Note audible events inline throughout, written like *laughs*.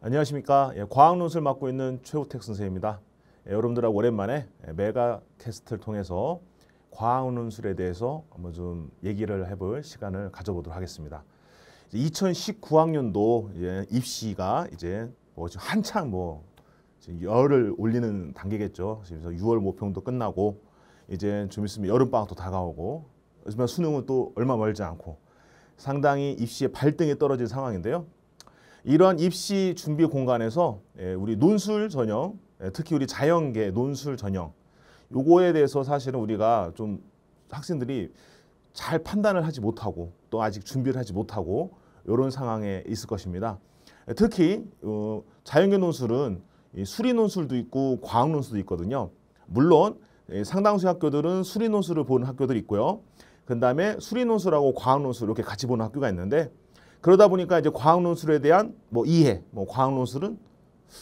안녕하십니까. 예, 과학 논술 맡고 있는 최우택 선생입니다. 예, 여러분들하고 오랜만에 예, 메가 캐스트를 통해서 과학 논술에 대해서 한번 좀 얘기를 해볼 시간을 가져보도록 하겠습니다. 이제 2019학년도 예, 입시가 이제 뭐 지금 한창 뭐 지금 열을 올리는 단계겠죠. 그래서 6월 모평도 끝나고 이제 좀 있으면 여름 방학도 다가오고 하지만 수능은 또 얼마 멀지 않고 상당히 입시의 발등에 떨어진 상황인데요. 이러한 입시 준비 공간에서 예, 우리 논술 전형, 예, 특히 우리 자연계 논술 전형 요거에 대해서 사실은 우리가 좀 학생들이 잘 판단을 하지 못하고 또 아직 준비를 하지 못하고 이런 상황에 있을 것입니다. 예, 특히 어, 자연계 논술은 수리 논술도 있고 과학 논술도 있거든요. 물론 상당수 학교들은 수리 논술을 보는 학교들이 있고요. 그 다음에 수리 논술하고 과학 논술 이렇게 같이 보는 학교가 있는데 그러다 보니까 이제 과학 논술에 대한 뭐 이해, 뭐 과학 논술은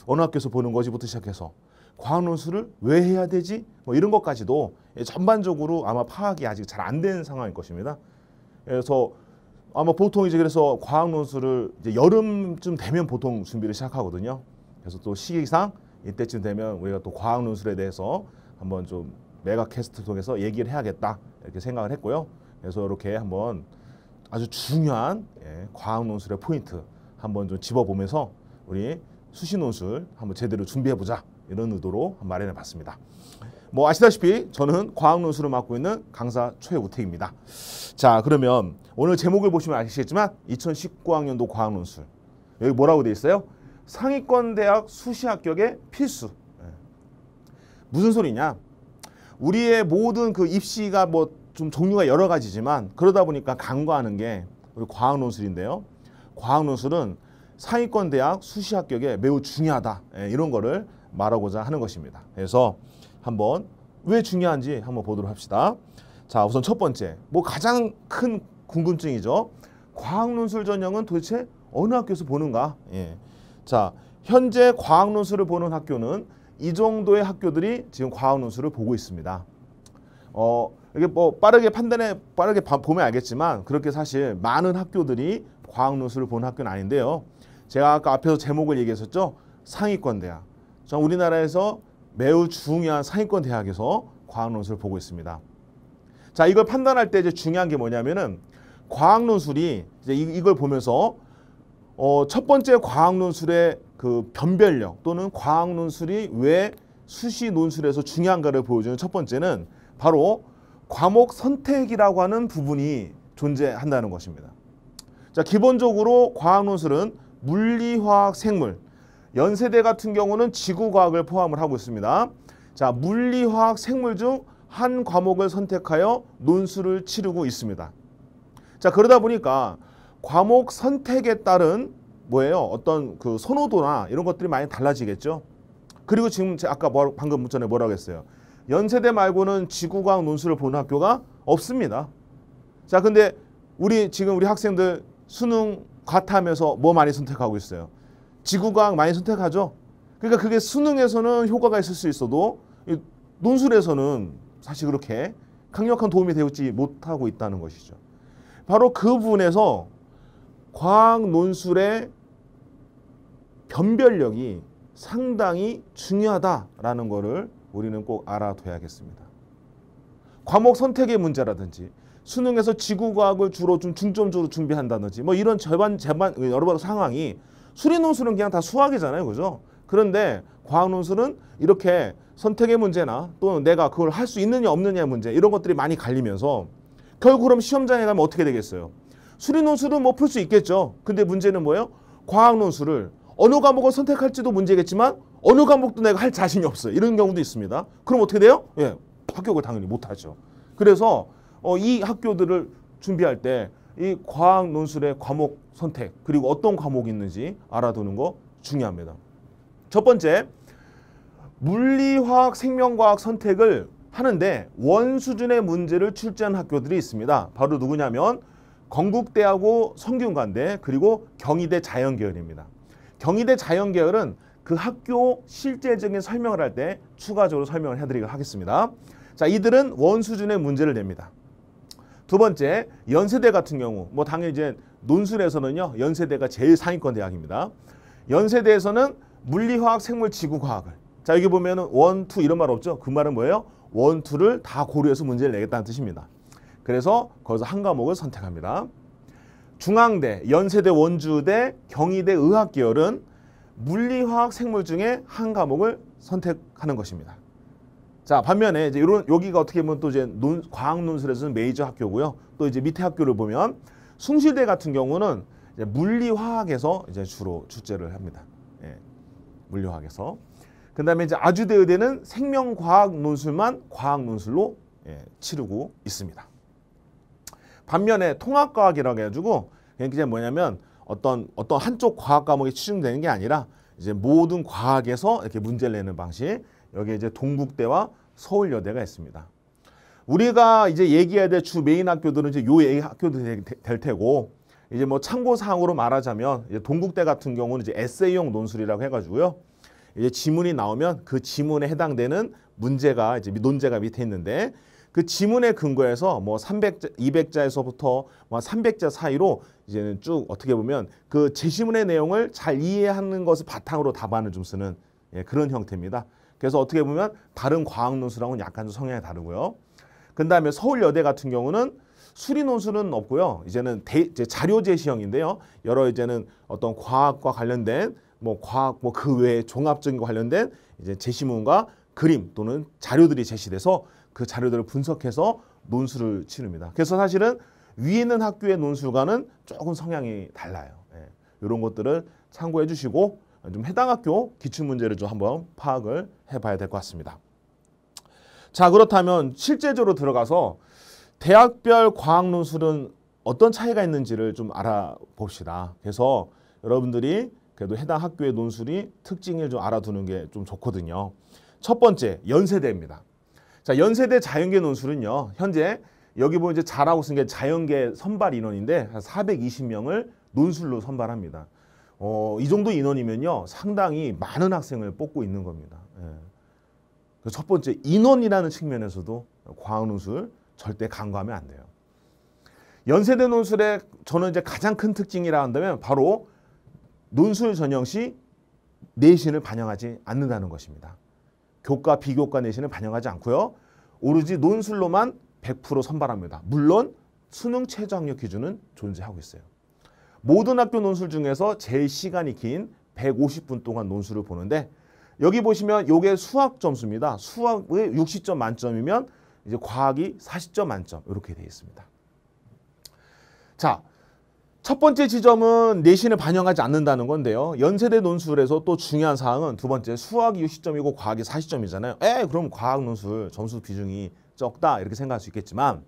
어느 학교에서 보는 것지부터 시작해서 과학 논술을 왜 해야 되지? 뭐 이런 것까지도 전반적으로 아마 파악이 아직 잘 안 된 상황일 것입니다. 그래서 아마 보통 이제 그래서 과학 논술을 이제 여름쯤 되면 보통 준비를 시작하거든요. 그래서 또 시기상 이때쯤 되면 우리가 또 과학 논술에 대해서 한번 좀 메가 캐스트 통해서 얘기를 해야겠다 이렇게 생각을 했고요. 그래서 이렇게 한번 아주 중요한 예, 과학 논술의 포인트 한번 좀 집어보면서 우리 수시 논술 한번 제대로 준비해보자 이런 의도로 마련해봤습니다. 뭐 아시다시피 저는 과학 논술을 맡고 있는 강사 최우택입니다. 자 그러면 오늘 제목을 보시면 아시겠지만 2019학년도 과학 논술 여기 뭐라고 돼 있어요? 상위권 대학 수시 합격의 필수. 예. 무슨 소리냐? 우리의 모든 그 입시가 뭐좀 종류가 여러 가지지만 그러다 보니까 간과하는 게 우리 과학 논술인데요. 과학 논술은 상위권 대학 수시 합격에 매우 중요하다. 예, 이런 거를 말하고자 하는 것입니다. 그래서 한번 왜 중요한지 한번 보도록 합시다. 자, 우선 첫 번째. 뭐 가장 큰 궁금증이죠. 과학 논술 전형은 도대체 어느 학교에서 보는가? 예. 자, 현재 과학 논술을 보는 학교는 이 정도의 학교들이 지금 과학 논술을 보고 있습니다. 어, 이게 뭐 빠르게 판단해 빠르게 보면 알겠지만 그렇게 사실 많은 학교들이 과학 논술을 보는 학교는 아닌데요. 제가 아까 앞에서 제목을 얘기했었죠. 상위권 대학. 전 우리나라에서 매우 중요한 상위권 대학에서 과학 논술을 보고 있습니다. 자, 이걸 판단할 때 이제 중요한 게 뭐냐면은 과학 논술이 이제 이, 걸 보면서 어, 첫 번째 과학 논술의 그 변별력 또는 과학 논술이 왜 수시 논술에서 중요한가를 보여주는 첫 번째는 바로 과목 선택이라고 하는 부분이 존재한다는 것입니다. 자, 기본적으로 과학 논술은 물리, 화학, 생물. 연세대 같은 경우는 지구과학을 포함을 하고 있습니다. 자, 물리, 화학, 생물 중 한 과목을 선택하여 논술을 치르고 있습니다. 자, 그러다 보니까 과목 선택에 따른 뭐예요? 어떤 그 선호도나 이런 것들이 많이 달라지겠죠. 그리고 지금 아까 뭐, 방금 전에 뭐라고 했어요? 연세대 말고는 지구과학 논술을 보는 학교가 없습니다. 자, 근데 우리 지금 우리 학생들 수능 과탐에서 뭐 많이 선택하고 있어요? 지구과학 많이 선택하죠. 그러니까 그게 수능에서는 효과가 있을 수 있어도 논술에서는 사실 그렇게 강력한 도움이 되지 못하고 있다는 것이죠. 바로 그 부분에서 과학 논술의 변별력이 상당히 중요하다라는 것을 우리는 꼭 알아둬야겠습니다. 과목 선택의 문제라든지 수능에서 지구과학을 주로 좀 중점적으로 준비한다든지 뭐 이런 절반 제반 여러 번 상황이 수리 논술은 그냥 다 수학이잖아요. 그죠? 그런데 과학 논술은 이렇게 선택의 문제나 또는 내가 그걸 할 수 있느냐 없느냐의 문제 이런 것들이 많이 갈리면서 결국 그럼 시험장에 가면 어떻게 되겠어요? 수리 논술은 뭐 풀 수 있겠죠. 근데 문제는 뭐예요? 과학 논술을 어느 과목을 선택할지도 문제겠지만 어느 과목도 내가 할 자신이 없어요. 이런 경우도 있습니다. 그럼 어떻게 돼요? 예, 합격을 당연히 못하죠. 그래서 어, 이 학교들을 준비할 때 이 과학 논술의 과목 선택 그리고 어떤 과목이 있는지 알아두는 거 중요합니다. 첫 번째, 물리화학 생명과학 선택을 하는데 원 수준의 문제를 출제한 학교들이 있습니다. 바로 누구냐면 건국대하고 성균관대 그리고 경희대 자연계열입니다. 경희대 자연계열은 그 학교 실제적인 설명을 할 때 추가적으로 설명을 해드리도록 하겠습니다. 자, 이들은 원 수준의 문제를 냅니다. 두 번째, 연세대 같은 경우, 뭐 당연히 이제 논술에서는요, 연세대가 제일 상위권 대학입니다. 연세대에서는 물리화학, 생물, 지구과학을. 자, 여기 보면은 원, 투 이런 말 없죠? 그 말은 뭐예요? 원, 투를 다 고려해서 문제를 내겠다는 뜻입니다. 그래서 거기서 한 과목을 선택합니다. 중앙대, 연세대, 원주대, 경희대 의학계열은 물리화학 생물 중에 한 과목을 선택하는 것입니다. 자 반면에 이제 이런 여기가 어떻게 보면 또 이제 논, 과학 논술에서는 메이저 학교고요. 또 이제 밑에 학교를 보면 숭실대 같은 경우는 이제 물리화학에서 이제 주로 출제를 합니다. 예, 물리화학에서. 그다음에 이제 아주대 의대는 생명과학 논술만 과학 논술로 예, 치르고 있습니다. 반면에 통합과학이라고 해가지고 그게 뭐냐면 어떤 어떤 한쪽 과학 과목에 치중되는 게 아니라 이제 모든 과학에서 이렇게 문제를 내는 방식. 여기 이제 동국대와 서울여대가 있습니다. 우리가 이제 얘기해야 될 주 메인 학교들은 이제 요 얘기 예, 학교도 될 테고 이제 뭐 참고 사항으로 말하자면 이제 동국대 같은 경우는 이제 에세이용 논술이라고 해가지고요. 이제 지문이 나오면 그 지문에 해당되는 문제가 이제 논제가 밑에 있는데 그 지문의 근거에서 뭐 300자, 200자에서부터 뭐 300자 사이로 이제는 쭉 어떻게 보면 그 제시문의 내용을 잘 이해하는 것을 바탕으로 답안을 좀 쓰는 예, 그런 형태입니다. 그래서 어떻게 보면 다른 과학 논술하고는 약간 좀 성향이 다르고요. 그 다음에 서울여대 같은 경우는 수리 논술은 없고요. 이제는 대, 이제 자료 제시형인데요. 여러 이제는 어떤 과학과 관련된 뭐 과학 뭐 그 외에 종합적인 관련된 이제 제시문과 그림 또는 자료들이 제시돼서 그 자료들을 분석해서 논술을 치릅니다. 그래서 사실은 위에 있는 학교의 논술과는 조금 성향이 달라요. 예, 이런 것들을 참고해 주시고 좀 해당 학교 기출문제를 좀 한번 파악을 해봐야 될 것 같습니다. 자 그렇다면 실제적으로 들어가서 대학별 과학 논술은 어떤 차이가 있는지를 좀 알아봅시다. 그래서 여러분들이 그래도 해당 학교의 논술이 특징을 좀 알아두는 게 좀 좋거든요. 첫 번째 연세대입니다. 자 연세대 자연계 논술은요 현재 여기 보면 이제 자라고 쓴게 자연계 선발 인원인데 한 420명을 논술로 선발합니다. 어, 이 정도 인원이면요 상당히 많은 학생을 뽑고 있는 겁니다. 예. 그 첫 번째 인원이라는 측면에서도 과학 논술 절대 간과하면 안 돼요. 연세대 논술의 저는 이제 가장 큰 특징이라 한다면 바로 논술 전형 시 내신을 반영하지 않는다는 것입니다. 교과 비교과 내신을 반영하지 않고요. 오로지 논술로만 100% 선발합니다. 물론 수능 최저 학력 기준은 존재하고 있어요. 모든 학교 논술 중에서 제일 시간이 긴 150분 동안 논술을 보는데 여기 보시면 이게 수학 점수입니다. 수학의 60점 만점이면 이제 과학이 40점 만점 이렇게 되어 있습니다. 자, 첫 번째 지점은 내신을 반영하지 않는다는 건데요. 연세대 논술에서 또 중요한 사항은 두 번째 수학이 60점이고 과학이 40점이잖아요. 에 그럼 과학 논술 점수 비중이 적다 이렇게 생각할 수 있겠지만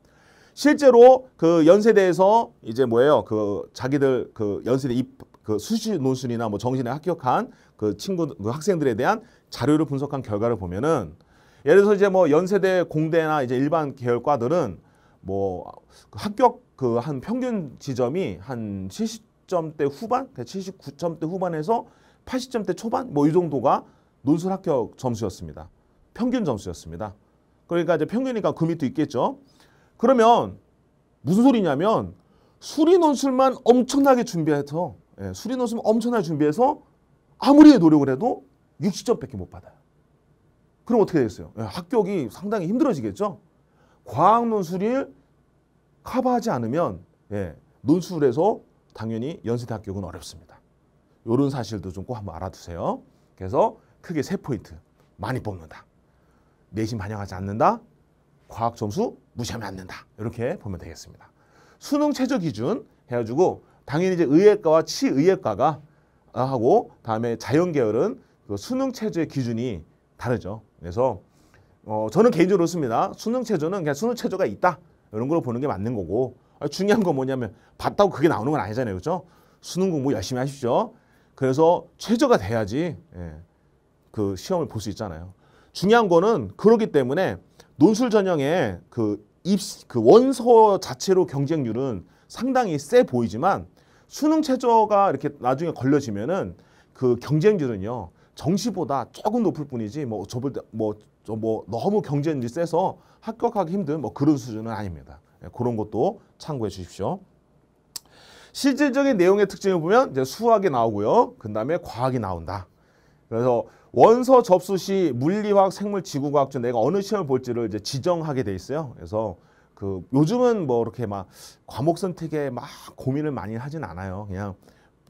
실제로 그 연세대에서 이제 뭐예요 그 자기들 그 연세대 입 그 수시 논술이나 뭐 정신에 합격한 그 친구 그 학생들에 대한 자료를 분석한 결과를 보면은 예를 들어서 이제 뭐 연세대 공대나 이제 일반 계열과들은 뭐 합격 그 한 평균 지점이 한 70점대 후반, 79점대 그 후반에서 80점대 초반 뭐 이 정도가 논술 합격 점수였습니다. 평균 점수였습니다. 그러니까 이제 평균이니까 그 밑도 있겠죠. 그러면 무슨 소리냐면 수리 논술만 엄청나게 준비해서 예, 수리 논술 엄청나게 준비해서 아무리 노력을 해도 60점밖에 못 받아요. 그럼 어떻게 되겠어요? 예, 합격이 상당히 힘들어지겠죠. 과학 논술을 커버하지 않으면 예, 논술에서 당연히 연세대 합격은 어렵습니다. 이런 사실도 좀 꼭 한번 알아두세요. 그래서 크게 세 포인트 많이 뽑는다. 내신 반영하지 않는다. 과학 점수 무시하면 안 된다. 이렇게 보면 되겠습니다. 수능 최저 기준 해가지고 당연히 이제 의예과와 치의예과가 아, 하고 다음에 자연계열은 그 수능 체조의 기준이 다르죠. 그래서 어, 저는 개인적으로 그습니다 수능 체조는 그냥 수능 체조가 있다. 이런 걸 보는 게 맞는 거고 아, 중요한 건 뭐냐면 봤다고 그게 나오는 건 아니잖아요. 그렇죠? 수능 공부 열심히 하십시오. 그래서 최저가 돼야지 예, 그 시험을 볼 수 있잖아요. 중요한 거는 그러기 때문에 논술 전형의 그, 입시, 그 원서 자체로 경쟁률은 상당히 세 보이지만 수능 최저가 이렇게 나중에 걸려지면은 그 경쟁률은요 정시보다 조금 높을 뿐이지 뭐 저볼 때뭐뭐 뭐 너무 경쟁률이 세서 합격하기 힘든 뭐 그런 수준은 아닙니다. 예, 그런 것도 참고해 주십시오. 실질적인 내용의 특징을 보면 이제 수학이 나오고요. 그 다음에 과학이 나온다. 그래서 원서 접수 시 물리학, 생물, 지구과학중 내가 어느 시험을 볼지를 이제 지정하게 돼 있어요. 그래서 그 요즘은 뭐 이렇게 막 과목 선택에 막 고민을 많이 하진 않아요. 그냥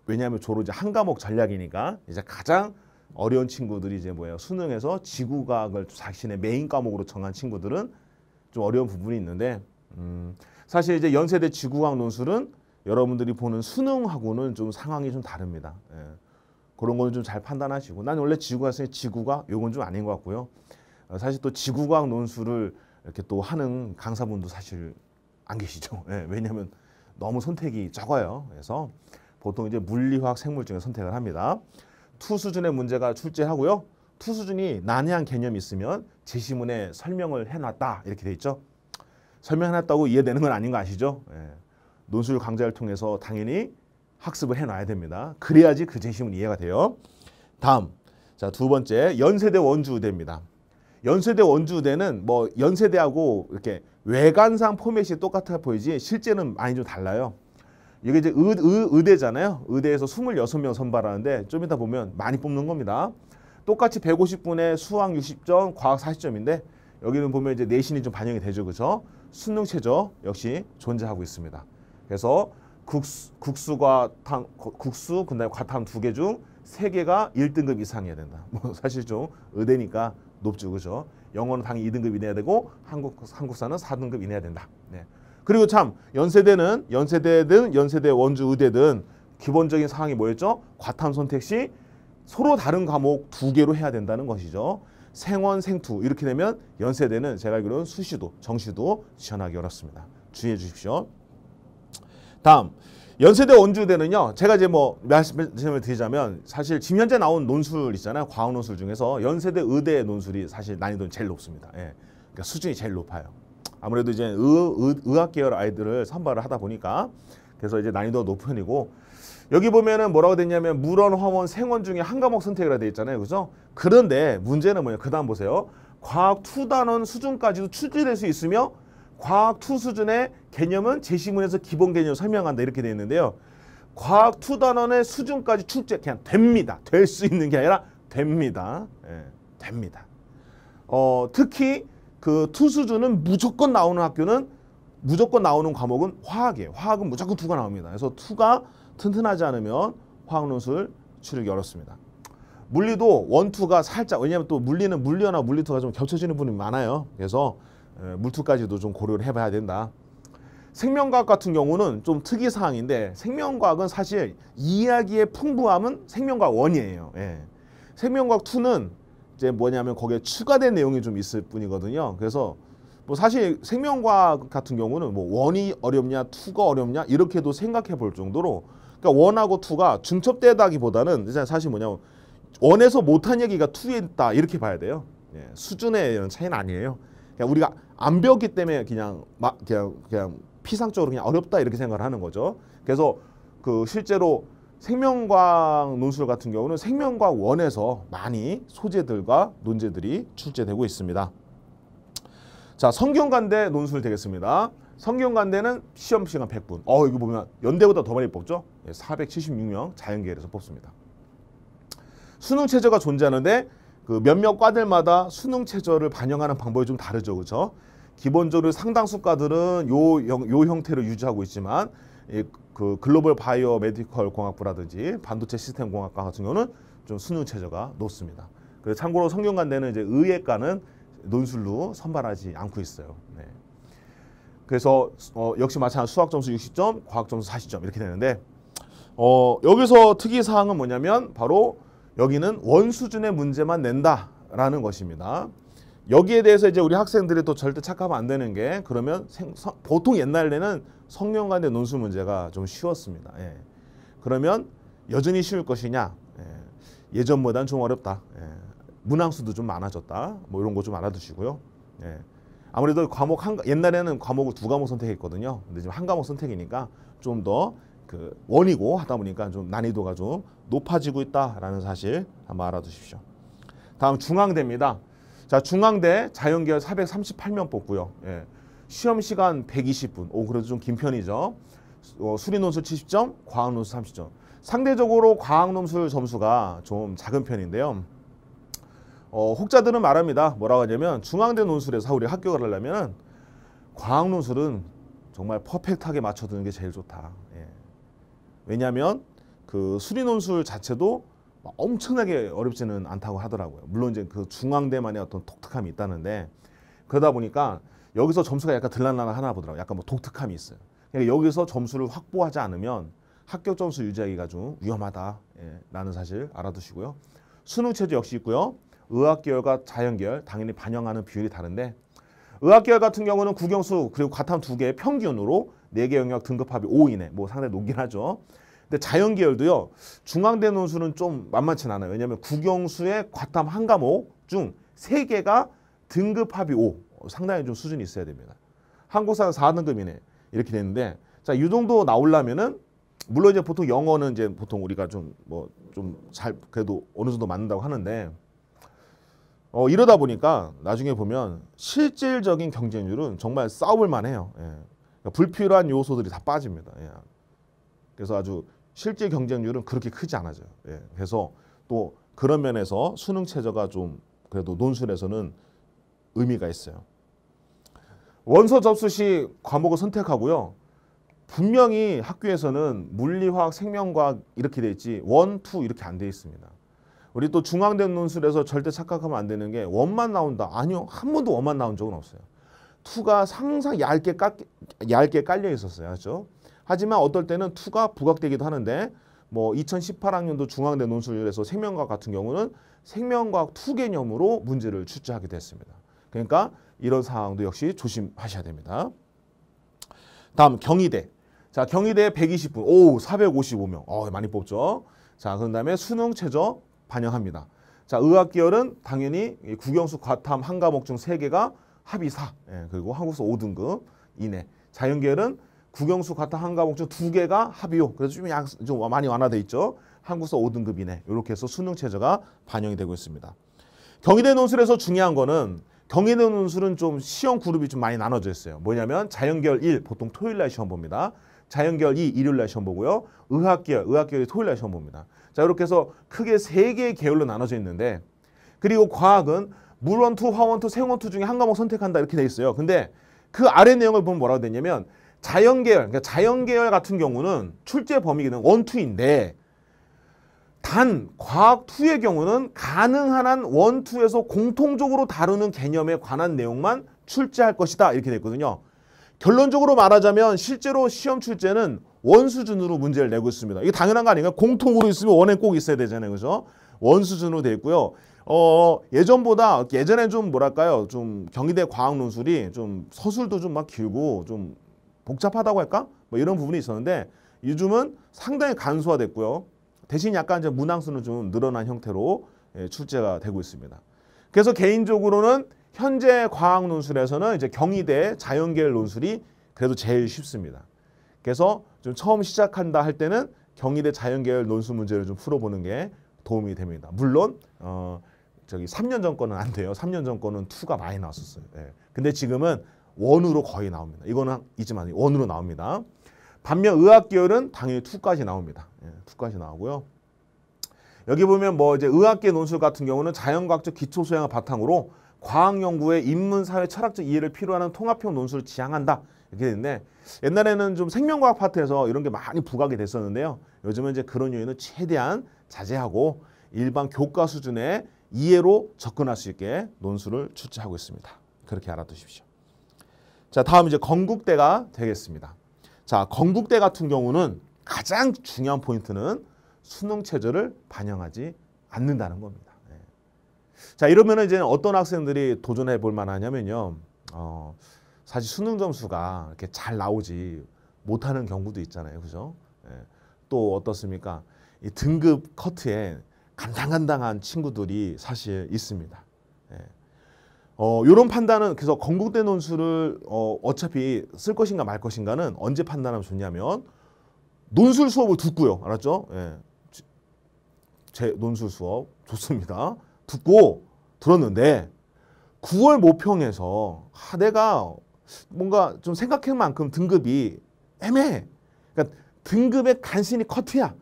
왜냐하면 주로 이제 한 과목 전략이니까 이제 가장 어려운 친구들이 이제 뭐예요 수능에서 지구과학을 자신의 메인 과목으로 정한 친구들은 좀 어려운 부분이 있는데 음, 사실 이제 연세대 지구학 과 논술은 여러분들이 보는 수능하고는 좀 상황이 좀 다릅니다. 예. 그런 거는 좀 잘 판단하시고 난 원래 지구과학생 지구가 요건 좀 아닌 것 같고요. 어, 사실 또 지구과학 논술을 이렇게 또 하는 강사분도 사실 안 계시죠. *laughs* 예, 왜냐하면 너무 선택이 적어요. 그래서 보통 이제 물리화학 생물 중에 선택을 합니다. 투 수준의 문제가 출제하고요. 투수준이 난해한 개념이 있으면 제시문에 설명을 해놨다 이렇게 돼 있죠. 설명해놨다고 이해되는 건 아닌 거 아시죠? 예. 논술 강좌를 통해서 당연히 학습을 해놔야 됩니다. 그래야지 그 제시문 이해가 돼요. 다음 자두 번째 연세대 원주대입니다. 연세대 원주대는 뭐 연세대하고 이렇게 외관상 포맷이 똑같아 보이지 실제는 많이 좀 달라요. 이게 이제 의, 의, 의대잖아요. 의대에서 26명 선발하는데 좀 이따 보면 많이 뽑는 겁니다. 똑같이 150분에 수학 60점, 과학 40점인데 여기는 보면 이제 내신이 좀 반영이 되죠. 그죠? 수능 최저 역시 존재하고 있습니다. 그래서 국수, 국수과 탐, 국수, 그다음에 과탐 두 개 중 세 개가 1등급 이상이어야 된다. *laughs* 뭐 사실 좀 의대니까 높죠. 그죠? 영어는 당연히 2등급 이내야 되고 한국, 한국사는 4등급 이내야 된다. 네. 그리고 참 연세대는 연세대든 연세대 원주 의대든 기본적인 사항이 뭐였죠? 과탐 선택 시 서로 다른 과목 두 개로 해야 된다는 것이죠. 생원, 생투 이렇게 되면 연세대는 제가 알기로는 수시도, 정시도 지원하기 어렵습니다. 주의해 주십시오. 다음 연세대 원주대는요. 제가 이제 뭐 말씀을 드리자면 사실 지금 현재 나온 논술 있잖아요. 과학 논술 중에서 연세대 의대 논술이 사실 난이도는 제일 높습니다. 예. 그러니까 수준이 제일 높아요. 아무래도 이제 의, 의, 의학 계열 아이들을 선발을 하다 보니까 그래서 이제 난이도가 높은 편이고 여기 보면은 뭐라고 됐냐면 물원, 화원, 생원 중에 한 과목 선택이라 돼 있잖아요. 그죠? 그런데 문제는 뭐냐? 그다음 보세요. 과학 투 단원 수준까지도 출제될 수 있으며 과학 투 수준의 개념은 제시문에서 기본 개념 설명한다 이렇게 돼 있는데요. 과학 투 단원의 수준까지 출제 그냥 됩니다. 될 수 있는 게 아니라 됩니다. 예, 됩니다. 어, 특히 그 투 수준은 무조건 나오는 학교는 무조건 나오는 과목은 화학이에요. 화학은 무조건 투가 나옵니다. 그래서 투가 튼튼하지 않으면 화학논술 출력 열었습니다. 물리도 원투가 살짝 왜냐하면 또 물리는 물리나 물리투가 좀 겹쳐지는 분이 많아요. 그래서 물투까지도 좀 고려를 해봐야 된다. 생명과학 같은 경우는 좀 특이사항인데 생명과학은 사실 이야기의 풍부함은 생명과학 원이에요 예. 생명과학 투는 이제 뭐냐면 거기에 추가된 내용이 좀 있을 뿐이거든요. 그래서 뭐 사실 생명과학 같은 경우는 뭐 원이 어렵냐 투가 어렵냐 이렇게도 생각해 볼 정도로 그러니까 원하고 투가 중첩되다기보다는 이제 사실 뭐냐면 원에서 못한 얘기가 투에 있다 이렇게 봐야 돼요. 예, 수준의 이런 차이는 아니에요. 그냥 우리가 안 배웠기 때문에 그냥 막 그냥 그냥 피상적으로 그냥 어렵다 이렇게 생각을 하는 거죠. 그래서 그 실제로 생명과학 논술 같은 경우는 생명과학 원에서 많이 소재들과 논제들이 출제되고 있습니다. 자, 성경관대 논술 되겠습니다. 성균관대는 시험 시간 100분. 어 이거 보면 연대보다 더 많이 뽑죠. 476명 예, 자연계열에서 뽑습니다. 수능 체제가 존재하는데 그 몇몇 과들마다 수능 체제를 반영하는 방법이 좀 다르죠, 그렇죠? 기본적으로 상당수 과들은 요, 형, 요 형태를 유지하고 있지만 예, 그 글로벌 바이오 메디컬 공학부라든지 반도체 시스템 공학과 같은 경우는 좀 수능 체제가 높습니다. 그래서 참고로 성균관대는 이제 의예과는 논술로 선발하지 않고 있어요. 네. 그래서 어, 역시 마찬가지 수학 점수 60점, 과학 점수 40점 이렇게 되는데 어, 여기서 특이 사항은 뭐냐면 바로 여기는 원 수준의 문제만 낸다라는 것입니다. 여기에 대해서 이제 우리 학생들이 또 절대 착하면 안 되는 게 그러면 생, 성, 보통 옛날에는 성년간의 논술 문제가 좀 쉬웠습니다. 예. 그러면 여전히 쉬울 것이냐? 예. 예전보다는좀 어렵다. 예. 문항수도 좀 많아졌다. 뭐 이런 거 좀 알아두시고요. 예. 아무래도 과목 한 옛날에는 과목을 두 과목 선택했거든요. 근데 지금 한 과목 선택이니까 좀 더 그 원이고 하다 보니까 좀 난이도가 좀 높아지고 있다라는 사실 한번 알아두십시오. 다음 중앙대입니다. 자 중앙대 자연계열 438명 뽑고요. 예. 시험 시간 120분. 오 그래도 좀 긴 편이죠. 어, 수리 논술 70점, 과학 논술 30점. 상대적으로 과학 논술 점수가 좀 작은 편인데요. 어, 혹자들은 말합니다. 뭐라고 하냐면 중앙대 논술에서 우리 학교 가려면 과학 논술은 정말 퍼펙트하게 맞춰두는 게 제일 좋다. 예. 왜냐하면 그 수리 논술 자체도 엄청나게 어렵지는 않다고 하더라고요. 물론 이제 그 중앙대만의 어떤 독특함이 있다는데 그러다 보니까 여기서 점수가 약간 들락날락하나 보더라고요. 약간 뭐 독특함이 있어요. 그러니까 여기서 점수를 확보하지 않으면 합격 점수 유지하기가 좀 위험하다라는 사실 알아두시고요. 수능 체제 역시 있고요. 의학 계열과 자연 계열 당연히 반영하는 비율이 다른데 의학 계열 같은 경우는 국영수 그리고 과탐 두 개의 평균으로 네 개 영역 등급합이 5 이내 뭐 상당히 높긴 하죠. 근데 자연 계열도요. 중앙대 논술은 좀 만만치 않아요. 왜냐하면 국영수의 과탐 한 과목 중 세 개가 등급합이 5 상당히 좀 수준이 있어야 됩니다. 한국사는 4등급 이내 이렇게 되는데 자, 유동도 나오려면은 물론 이제 보통 영어는 이제 보통 우리가 좀 뭐 좀 잘 그래도 어느 정도 맞는다고 하는데 어, 이러다 보니까 나중에 보면 실질적인 경쟁률은 정말 싸울 만해요. 예. 그러니까 불필요한 요소들이 다 빠집니다. 예. 그래서 아주 실질 경쟁률은 그렇게 크지 않아져요. 예. 그래서 또 그런 면에서 수능 체제가 좀 그래도 논술에서는 의미가 있어요. 원서 접수 시 과목을 선택하고요. 분명히 학교에서는 물리화학 생명과학 이렇게 돼 있지 원, 투 이렇게 안 돼 있습니다. 우리 또 중앙대 논술에서 절대 착각하면 안 되는 게 원만 나온다. 아니요. 한 번도 원만 나온 적은 없어요. 투가 상상 얇게, 깎, 얇게 깔려 있었어요. 그렇죠? 하지만 어떨 때는 투가 부각되기도 하는데 뭐 2018학년도 중앙대 논술에서 생명과학 같은 경우는 생명과학 투 개념으로 문제를 출제하게 됐습니다. 그러니까 이런 상황도 역시 조심하셔야 됩니다. 다음 경희대. 자 경희대 120분. 오 455명. 어 많이 뽑죠. 자 그런 다음에 수능 최저 반영합니다. 자, 의학계열은 당연히 국영수 과탐 한 과목 중 세개가 합의 사 예, 그리고 한국사 오등급 이내. 자연계열은 국영수 과탐 한 과목 중 두개가 합의 5. 그래서 좀, 약, 좀 많이 완화돼 있죠. 한국사 오등급 이내. 이렇게 해서 수능 체제가 반영이 되고 있습니다. 경희대 논술에서 중요한 거는 경희대 논술은 좀 시험 그룹이 좀 많이 나눠져 있어요. 뭐냐면 자연계열 일 보통 토요일 날 시험 봅니다. 자연계열 이 일요일 날 시험 보고요. 의학계열, 의학계열이 토요일 날 시험 봅니다. 자 이렇게 해서 크게 세 개의 계열로 나눠져 있는데 그리고 과학은 물원투, 화원투, 생원투 중에 한 과목 선택한다 이렇게 돼 있어요. 근데 그 아래 내용을 보면 뭐라고 되냐면 자연계열, 그러니까 자연계열 같은 경우는 출제 범위는 원투인데 단 과학투의 경우는 가능한 한 원투에서 공통적으로 다루는 개념에 관한 내용만 출제할 것이다 이렇게 돼있거든요 결론적으로 말하자면 실제로 시험 출제는 원 수준으로 문제를 내고 있습니다. 이게 당연한 거아닌가 공통으로 있으면 원은 꼭 있어야 되잖아요. 그죠? 원 수준으로 돼 있고요. 어, 예전보다 예전에 좀 뭐랄까요? 좀 경희대 과학 논술이 좀 서술도 좀 막 길고 좀 복잡하다고 할까? 뭐 이런 부분이 있었는데 요즘은 상당히 간소화됐고요. 대신 약간 이제 문항수는 좀 늘어난 형태로 예, 출제가 되고 있습니다. 그래서 개인적으로는 현재 과학 논술에서는 이제 경희대 자연계열 논술이 그래도 제일 쉽습니다. 그래서 좀 처음 시작한다 할 때는 경희대 자연계열 논술 문제를 좀 풀어보는 게 도움이 됩니다. 물론 어 저기 3년 전 거는 안 돼요. 3년 전 거는 2가 많이 나왔었어요. 예. 근데 지금은 원으로 거의 나옵니다. 이거는 잊지 마세요. 원으로 나옵니다. 반면 의학 계열은 당연히 2까지 나옵니다. 예, 2까지 나오고요. 여기 보면 뭐 이제 의학계 논술 같은 경우는 자연과학적 기초 소양을 바탕으로 과학 연구의 인문 사회 철학적 이해를 필요하는 통합형 논술을 지향한다. 이렇게 됐는데 옛날에는 좀 생명과학 파트에서 이런 게 많이 부각이 됐었는데요. 요즘은 이제 그런 요인을 최대한 자제하고 일반 교과 수준의 이해로 접근할 수 있게 논술을 출제하고 있습니다. 그렇게 알아두십시오. 자, 다음 이제 건국대가 되겠습니다. 자, 건국대 같은 경우는 가장 중요한 포인트는 수능 체제를 반영하지 않는다는 겁니다. 예. 자, 이러면 이제 어떤 학생들이 도전해 볼 만하냐면요. 어, 사실 수능 점수가 이렇게 잘 나오지 못하는 경우도 있잖아요. 그죠? 예. 또 어떻습니까? 이 등급 커트에 간당간당한 친구들이 사실 있습니다. 예. 어, 요런 판단은 그래서 건국대 논술을 어, 어차피 쓸 것인가 말 것인가는 언제 판단하면 좋냐면 논술 수업을 듣고요. 알았죠? 예. 제 논술 수업 좋습니다. 듣고 들었는데 9월 모평에서 아, 내가 뭔가 좀 생각할 만큼 등급이 애매해. 그러니까 등급에 간신히 커트야.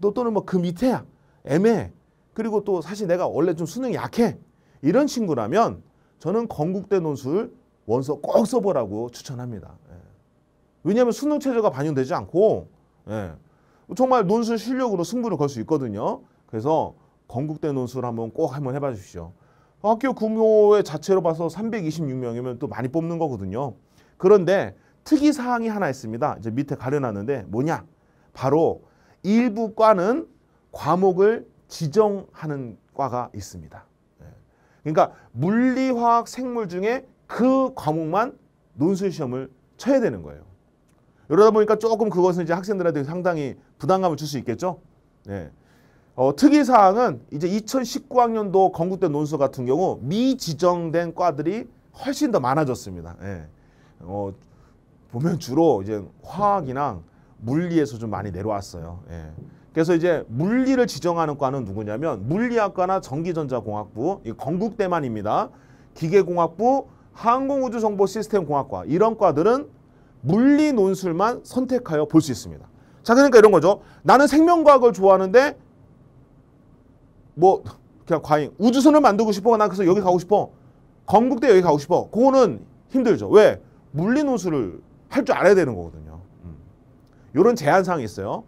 또 또는 뭐 그 밑에야. 애매해. 그리고 또 사실 내가 원래 좀수능 약해. 이런 친구라면 저는 건국대 논술 원서 꼭 써보라고 추천합니다. 예. 왜냐하면 수능 체제가 반영되지 않고 예. 정말 논술 실력으로 승부를 걸 수 있거든요. 그래서 건국대 논술 한번 꼭 한번 해봐 주십시오. 학교 규모의 자체로 봐서 326명이면 또 많이 뽑는 거거든요. 그런데 특이 사항이 하나 있습니다. 이제 밑에 가려놨는데 뭐냐? 바로 일부 과는 과목을 지정하는 과가 있습니다. 네. 그러니까 물리, 화학, 생물 중에 그 과목만 논술 시험을 쳐야 되는 거예요. 이러다 보니까 조금 그것은 이제 학생들한테 상당히 부담감을 줄 수 있겠죠. 네. 어, 특이사항은 이제 2019학년도 건국대 논술 같은 경우 미지정된 과들이 훨씬 더 많아졌습니다. 예. 어, 보면 주로 이제 화학이나 물리에서 좀 많이 내려왔어요. 예. 그래서 이제 물리를 지정하는 과는 누구냐면 물리학과나 전기전자공학부, 건국대만입니다. 기계공학부, 항공우주정보시스템공학과 이런 과들은 물리 논술만 선택하여 볼 수 있습니다. 자 그러니까 이런 거죠. 나는 생명과학을 좋아하는데 뭐 그냥 과잉 우주선을 만들고 싶어 난 그래서 여기 가고 싶어 건국대 여기 가고 싶어 그거는 힘들죠 왜 물리노수를 할 줄 알아야 되는 거거든요 음. 이런 제한사항이 있어요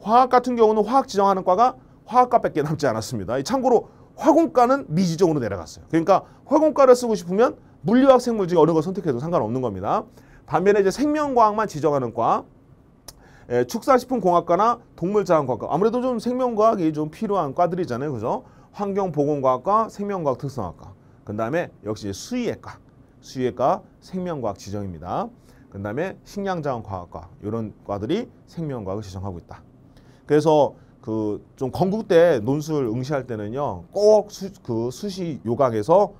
화학 같은 경우는 화학 지정하는 과가 화학과밖에 남지 않았습니다 참고로 화공과는 미지정으로 내려갔어요 그러니까 화공과를 쓰고 싶으면 물리학 생물 중에 어느 걸 선택해도 상관없는 겁니다 반면에 이제 생명과학만 지정하는 과 예, 축산식품공학과나 동물자원과학 과 아무래도 좀 생명과학이 좀 필요한 과들이잖아요. 그죠? 환경보건과학과, 생명과학 특성학과. 그 다음에 역시 수의학과, 수의학과 생명과학 지정입니다. 그 다음에 식량자원과학과 이런 과들이 생명과학을 지정하고 있다. 그래서 그 좀 건국 대 논술 응시할 때는요 꼭 수, 그 수시 요강에서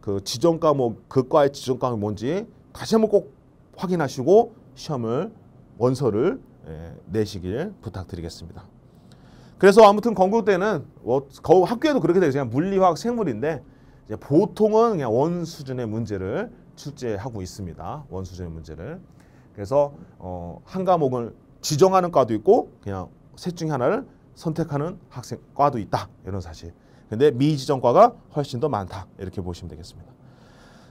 그 지정 과목 그 과의 지정 과목이 뭔지 다시 한번 꼭 확인하시고 시험을 원서를 예, 내시길 부탁드리겠습니다. 그래서 아무튼 건국 때는 뭐 학교에도 그렇게 되죠. 그냥 물리화학 생물인데 보통은 그냥 원 수준의 문제를 출제하고 있습니다. 원 수준의 문제를. 그래서 어, 한 과목을 지정하는 과도 있고 그냥 셋 중에 하나를 선택하는 학생 과도 있다. 이런 사실. 근데 미지정과가 훨씬 더 많다. 이렇게 보시면 되겠습니다.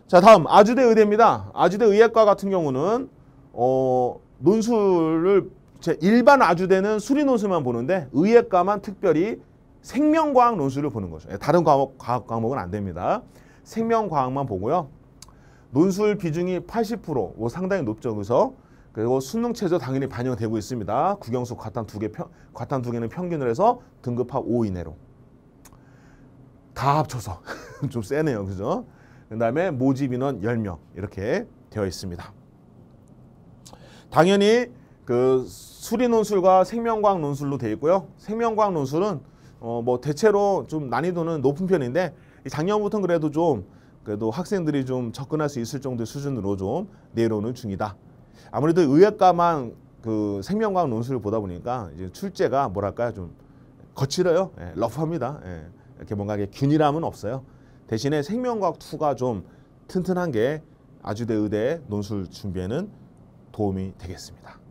자, 다음 아주대 의대입니다. 아주대 의학과 같은 경우는 어, 논술을 제 일반 아주대는 수리 논술만 보는데 의예과만 특별히 생명과학 논술을 보는 거죠. 예, 다른 과목, 과학 과목은 안 됩니다. 생명과학만 보고요. 논술 비중이 80%, 뭐 상당히 높죠. 그래서 그리고 수능 최저 당연히 반영되고 있습니다. 국영수 과탄 두 개, 과탄 두 개는 평균을 해서 등급합 5 이내로. 다 합쳐서 *laughs* 좀 세네요. 그죠? 그다음에 모집 인원 10명 이렇게 되어 있습니다. 당연히 그 수리 논술과 생명과학 논술로 되어 있고요. 생명과학 논술은 어 뭐 대체로 좀 난이도는 높은 편인데 작년부터는 그래도 좀 그래도 학생들이 좀 접근할 수 있을 정도의 수준으로 좀 내려오는 중이다. 아무래도 의학과만 그 생명과학 논술을 보다 보니까 이제 출제가 뭐랄까요 좀 거칠어요. 예, 러프합니다. 예, 이렇게 뭔가 이게 렇 균일함은 없어요. 대신에 생명과학 2가 좀 튼튼한 게 아주대 의대 논술 준비에는 도움이 되겠습니다.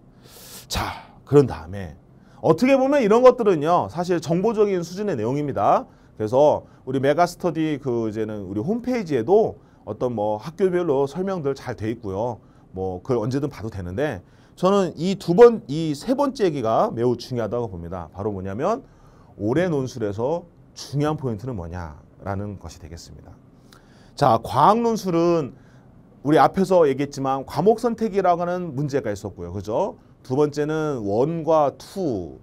자, 그런 다음에 어떻게 보면 이런 것들은요. 사실 정보적인 수준의 내용입니다. 그래서 우리 메가스터디 그 이제는 우리 홈페이지에도 어떤 뭐 학교별로 설명들 잘 돼 있고요. 뭐 그걸 언제든 봐도 되는데 저는 이 두 번, 이 세 번째 얘기가 매우 중요하다고 봅니다. 바로 뭐냐면 올해 논술에서 중요한 포인트는 뭐냐라는 것이 되겠습니다. 자, 과학 논술은 우리 앞에서 얘기했지만 과목 선택이라고 하는 문제가 있었고요. 그죠? 두 번째는 원과 투,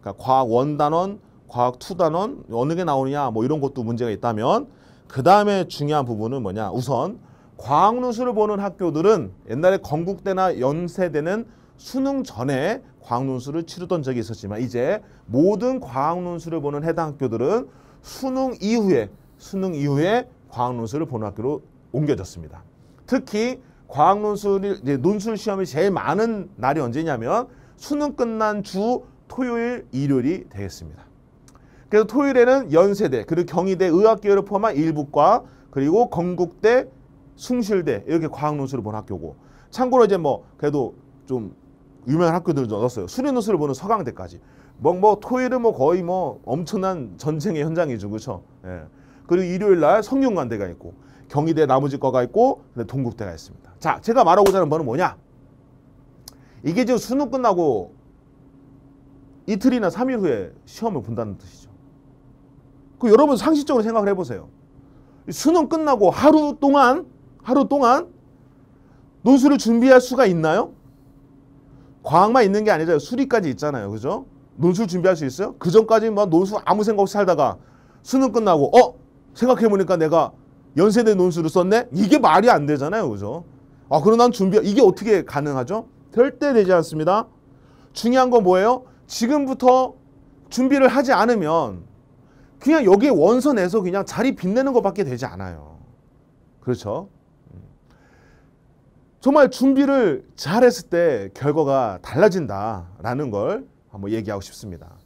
그러니까 과학 원 단원, 과학 투 단원 어느 게 나오느냐 뭐 이런 것도 문제가 있다면 그 다음에 중요한 부분은 뭐냐 우선 과학루수를 보는 학교들은 옛날에 건국대나 연세대는 수능 전에 과학론수를 치르던 적이 있었지만 이제 모든 과학론수를 보는 해당 학교들은 수능 이후에 수능 이후에 과학론수를 보는 학교로 옮겨졌습니다. 특히 과학 논술이 제 논술 시험이 제일 많은 날이 언제냐면 수능 끝난 주 토요일 일요일이 되겠습니다. 그래서 토요일에는 연세대 그리고 경희대 의학계열을 포함한 일부과 그리고 건국대 숭실대 이렇게 과학 논술을 본 학교고 참고로 이제 뭐 그래도 좀 유명한 학교들도얻었어요 수련 논술을 보는 서강대까지. 뭐, 뭐 토요일은 뭐 거의 뭐 엄청난 전쟁의 현장이죠. 그렇죠? 예. 그리고 일요일 날 성균관대가 있고 경희대 나머지 과가 있고 동국대가 있습니다. 자, 제가 말하고자 하는 뭐는 뭐냐? 이게 지금 수능 끝나고 이틀이나 3일 후에 시험을 본다는 뜻이죠. 그 여러분 상식적으로 생각을 해보세요. 수능 끝나고 하루 동안 하루 동안 논술을 준비할 수가 있나요? 과학만 있는 게 아니잖아요. 수리까지 있잖아요. 그죠? 논술 준비할 수 있어요? 그 전까지 막 뭐 논술 아무 생각 없이 살다가 수능 끝나고 어 생각해보니까 내가 연세대 논술을 썼네? 이게 말이 안 되잖아요. 그죠? 아 그럼 난 준비 이게 어떻게 가능하죠? 절대 되지 않습니다. 중요한 건 뭐예요? 지금부터 준비를 하지 않으면 그냥 여기에 원선에서 그냥 자리 빛내는 것밖에 되지 않아요. 그렇죠? 음. 정말 준비를 잘했을 때 결과가 달라진다라는 걸 한번 얘기하고 싶습니다.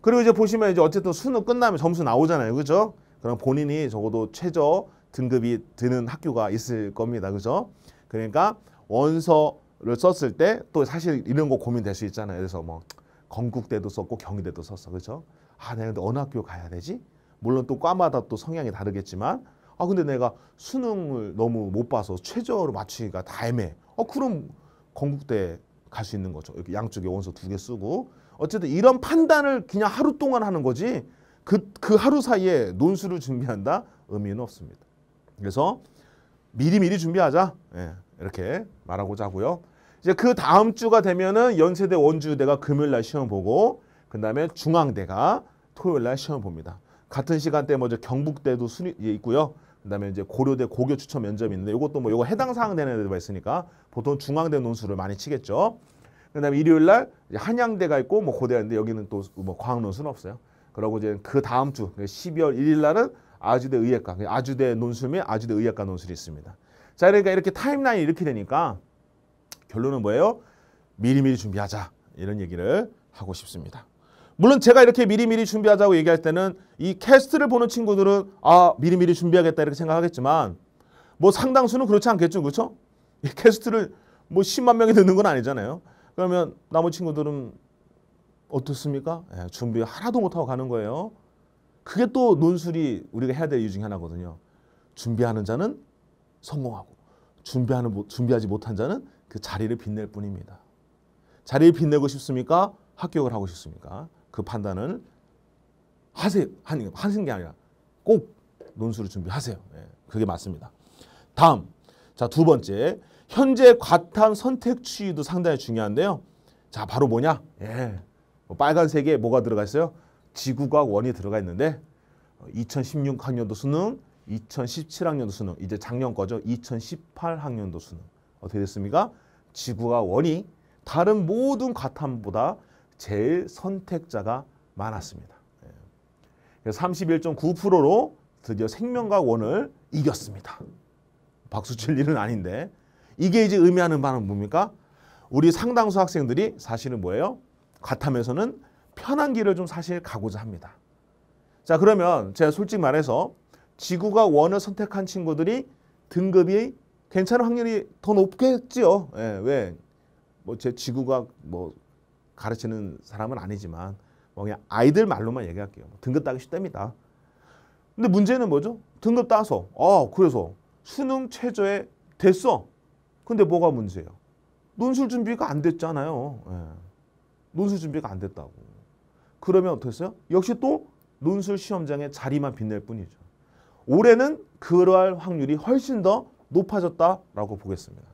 그리고 이제 보시면 이제 어쨌든 수능 끝나면 점수 나오잖아요. 그죠? 그럼 본인이 적어도 최저 등급이 드는 학교가 있을 겁니다. 그죠? 그러니까 원서를 썼을 때 또 사실 이런 거 고민될 수 있잖아요. 그래서 뭐 건국대도 썼고 경희대도 썼어. 그렇죠? 아, 내가 근데 어느 학교 가야 되지? 물론 또 과마다 또 성향이 다르겠지만 아, 근데 내가 수능을 너무 못 봐서 최저로 맞추기가 다 애매해. 어, 그럼 건국대 갈 수 있는 거죠. 이렇게 양쪽에 원서 두 개 쓰고 어쨌든 이런 판단을 그냥 하루 동안 하는 거지 그, 그 하루 사이에 논술을 준비한다? 의미는 없습니다. 그래서 미리미리 준비하자. 예, 이렇게 말하고자 하고요. 이제 그 다음 주가 되면은 연세대 원주대가 금요일 날 시험 보고 그다음에 중앙대가 토요일 날 시험 봅니다. 같은 시간대 먼저 뭐 경북대도 순위 예, 있고요. 그다음에 이제 고려대 고교 추천 면접이 있는데 이것도 뭐 이거 해당 사항 되는 애들 있으니까 보통 중앙대 논술을 많이 치겠죠. 그다음에 일요일 날 한양대가 있고 뭐 고대가 는데 여기는 또뭐 과학 논술은 없어요. 그러고 이제 그 다음 주 12월 그 1일 날은 아주대 의학과, 그러니까 아주대 논술및 아주대 의학과 논술이 있습니다. 자, 그러니까 이렇게 타임라인이 이렇게 되니까 결론은 뭐예요? 미리미리 준비하자 이런 얘기를 하고 싶습니다. 물론 제가 이렇게 미리미리 준비하자고 얘기할 때는 이 캐스트를 보는 친구들은 아 미리미리 준비하겠다 이렇게 생각하겠지만 뭐 상당수는 그렇지 않겠죠 그렇죠? 이 캐스트를 뭐 10만 명이 듣는 건 아니잖아요. 그러면 나머지 친구들은 어떻습니까? 예, 준비 하나도 못하고 가는 거예요. 그게 또 논술이 우리가 해야 될 이유 중에 하나거든요. 준비하는 자는 성공하고 준비하는 준비하지 못한 자는 그 자리를 빛낼 뿐입니다. 자리를 빛내고 싶습니까? 합격을 하고 싶습니까? 그 판단을 하세요. 하는, 하는 게 아니라 꼭 논술을 준비하세요. 예, 그게 맞습니다. 다음. 자, 두 번째. 현재 과탐 선택 추이도 상당히 중요한데요. 자, 바로 뭐냐? 예. 뭐 빨간색에 뭐가 들어가 있어요? 지구과학 원이 들어가 있는데 2016학년도 어, 수능, 2017학년도 수능, 이제 작년 거죠. 2018학년도 수능. 어떻게 됐습니까? 지구과학 원이 다른 모든 과탐보다 제일 선택자가 많았습니다. 31.9%로 예. 드디어 생명과학 원을 이겼습니다. 박수 칠 일은 아닌데 이게 이제 의미하는 바는 뭡니까? 우리 상당수 학생들이 사실은 뭐예요? 과탐에서는 편한 길을 좀 사실 가고자 합니다. 자, 그러면 제가 솔직히 말해서 지구가 원을 선택한 친구들이 등급이 괜찮은 확률이 더 높겠지요. 예, 왜? 뭐 제 지구가 뭐 가르치는 사람은 아니지만 뭐 그냥 아이들 말로만 얘기할게요. 뭐 등급 따기 쉽답니다. 근데 문제는 뭐죠? 등급 따서 아 그래서 수능 최저에 됐어. 근데 뭐가 문제예요? 논술 준비가 안 됐잖아요. 예. 논술 준비가 안 됐다고. 그러면 어떻겠어요? 역시 또 논술 시험장의 자리만 빛낼 뿐이죠. 올해는 그러할 확률이 훨씬 더 높아졌다라고 보겠습니다.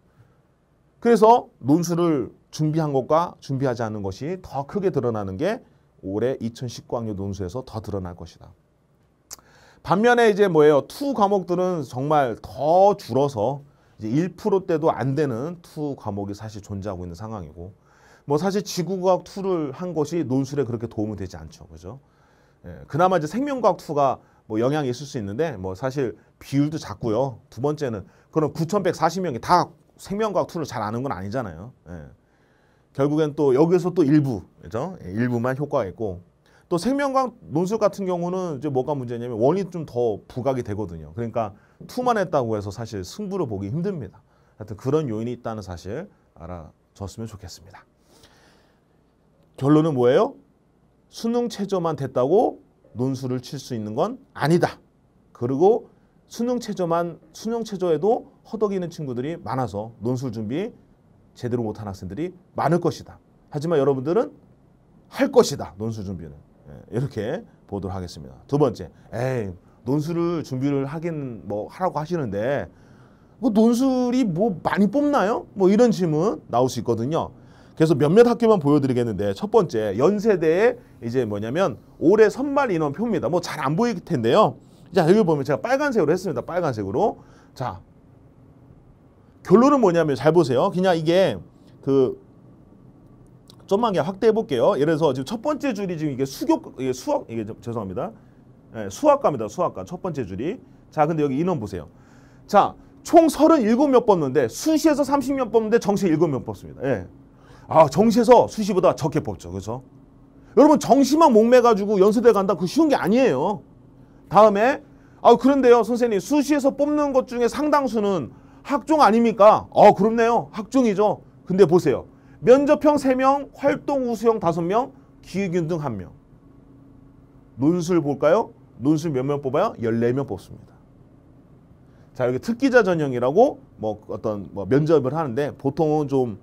그래서 논술을 준비한 것과 준비하지 않은 것이 더 크게 드러나는 게 올해 2019학년 논술에서 더 드러날 것이다. 반면에 이제 뭐예요? 투 과목들은 정말 더 줄어서 이제 1%대도 안 되는 투 과목이 사실 존재하고 있는 상황이고 뭐 사실 지구과학 2를 한 것이 논술에 그렇게 도움이 되지 않죠. 그죠? 예, 그나마 이제 생명과학 2가 뭐 영향이 있을 수 있는데 뭐 사실 비율도 작고요. 두 번째는 그런 9,140명이 다 생명과학 2를 잘 아는 건 아니잖아요. 예. 결국엔 또 여기서 또 일부, 그죠? 예, 일부만 효과가 있고 또 생명과학 논술 같은 경우는 이제 뭐가 문제냐면 원이 좀 더 부각이 되거든요. 그러니까 투만 했다고 해서 사실 승부를 보기 힘듭니다. 하여튼 그런 요인이 있다는 사실 알아줬으면 좋겠습니다. 결론은 뭐예요? 수능 최저만 됐다고 논술을 칠 수 있는 건 아니다. 그리고 수능 최저만 수능 최저에도 허덕이는 친구들이 많아서 논술 준비 제대로 못한 학생들이 많을 것이다. 하지만 여러분들은 할 것이다. 논술 준비는 예, 이렇게 보도록 하겠습니다. 두 번째, 에이 논술을 준비를 하긴 뭐 하라고 하시는데 뭐 논술이 뭐 많이 뽑나요? 뭐 이런 질문 나올 수 있거든요. 그래서 몇몇 학교만 보여드리겠는데 첫 번째 연세대의 이제 뭐냐면 올해 선발 인원 표입니다. 뭐 잘 안 보일 텐데요. 자 여기 보면 제가 빨간색으로 했습니다. 빨간색으로 자 결론은 뭐냐면 잘 보세요. 그냥 이게 그 좀만 그냥 확대해 볼게요. 예를 들어서 지금 첫 번째 줄이 지금 이게 수교 이게 수학 이게 좀, 죄송합니다. 예, 수학과입니다. 수학과 첫 번째 줄이 자 근데 여기 인원 보세요. 자총 37명 뽑는데 수시에서 30명 뽑는데 정시 7명 뽑습니다. 예. 아 정시에서 수시보다 적게 뽑죠. 그래서 여러분 정시만 목매 가지고 연세대 간다 그 쉬운 게 아니에요. 다음에 아 그런데요 선생님 수시에서 뽑는 것 중에 상당수는 학종 아닙니까? 어 아, 그렇네요 학종이죠. 근데 보세요 면접형 세 명 활동 우수형 다섯 명 기획윤 등 한명 논술 볼까요? 논술 몇 명 뽑아요? 열네 명 뽑습니다. 자 여기 특기자 전형이라고 뭐 어떤 뭐 면접을 하는데 보통은 좀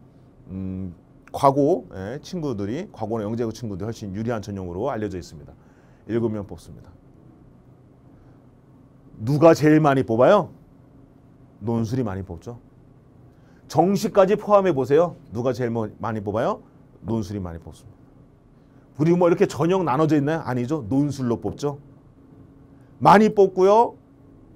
음, 과고 예, 친구들이 과거나 영재고 친구들이 훨씬 유리한 전형으로 알려져 있습니다. 일곱 명 뽑습니다. 누가 제일 많이 뽑아요? 논술이 많이 뽑죠. 정시까지 포함해 보세요. 누가 제일 뭐 많이 뽑아요? 논술이 많이 뽑습니다. 우리 뭐 이렇게 전형 나눠져 있나요? 아니죠. 논술로 뽑죠. 많이 뽑고요.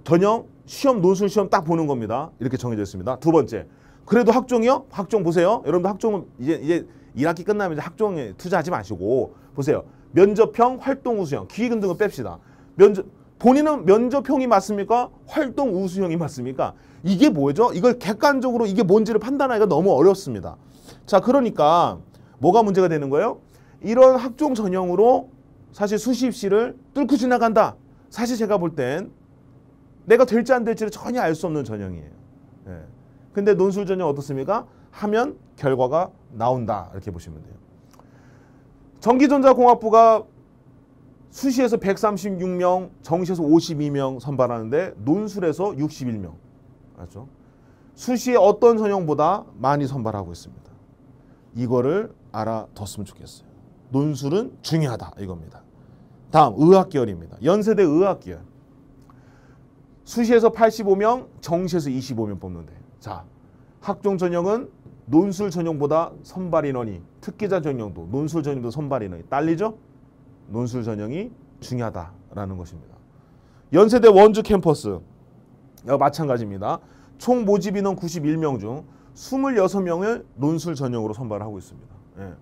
전형 시험 논술 시험 딱 보는 겁니다. 이렇게 정해져 있습니다. 두 번째 그래도 학종이요? 학종 보세요. 여러분들 학종은 이제 이제 1학기 끝나면 이제 학종에 투자하지 마시고 보세요. 면접형, 활동 우수형, 기획 등을 뺍시다. 면접 본인은 면접형이 맞습니까? 활동 우수형이 맞습니까? 이게 뭐죠? 이걸 객관적으로 이게 뭔지를 판단하기가 너무 어렵습니다. 자, 그러니까 뭐가 문제가 되는 거예요? 이런 학종 전형으로 사실 수시입시를 뚫고 지나간다. 사실 제가 볼 땐 내가 될지 안 될지를 전혀 알 수 없는 전형이에요. 예. 근데 논술 전형 어떻습니까? 하면 결과가 나온다. 이렇게 보시면 돼요. 전기전자공학부가 수시에서 136명, 정시에서 52명 선발하는데 논술에서 61명. 알죠? 수시에 어떤 전형보다 많이 선발하고 있습니다. 이거를 알아뒀으면 좋겠어요. 논술은 중요하다 이겁니다. 다음 의학계열입니다. 연세대 의학계열. 수시에서 85명, 정시에서 25명 뽑는데 자, 학종 전형은 논술 전형보다 선발 인원이 특기자 전형도 논술 전형도 선발 인원이 딸리죠? 논술 전형이 중요하다라는 것입니다. 연세대 원주 캠퍼스 마찬가지입니다. 총 모집 인원 91명 중 26명을 논술 전형으로 선발하고 있습니다. 예.